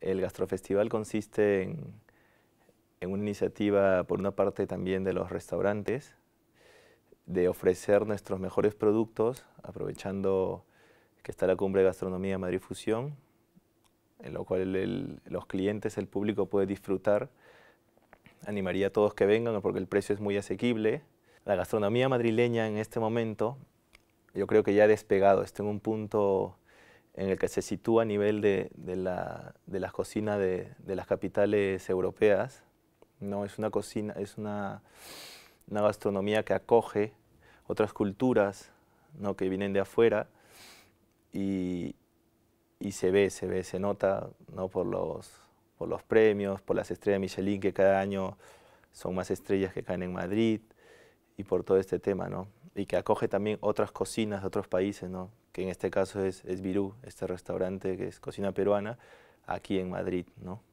el Gastrofestival consiste en, una iniciativa, por una parte también de los restaurantes, de ofrecer nuestros mejores productos, aprovechando que está la cumbre de gastronomía Madrid Fusión, en lo cual los clientes, el público puede disfrutar. Animaría a todos que vengan porque el precio es muy asequible. La gastronomía madrileña en este momento, yo creo que ya ha despegado, está en un punto en el que se sitúa a nivel de, la, de las cocinas de, las capitales europeas. ¿no? Es una cocina, es una, gastronomía que acoge otras culturas ¿no? que vienen de afuera y, y, se ve, se ve, se nota ¿no? por, los, por los premios, por las estrellas Michelin que cada año son más estrellas que caen en Madrid y por todo este tema. ¿no? y que acoge también otras cocinas de otros países, ¿no? que en este caso es, es Virú, este restaurante que es cocina peruana, aquí en Madrid. ¿no?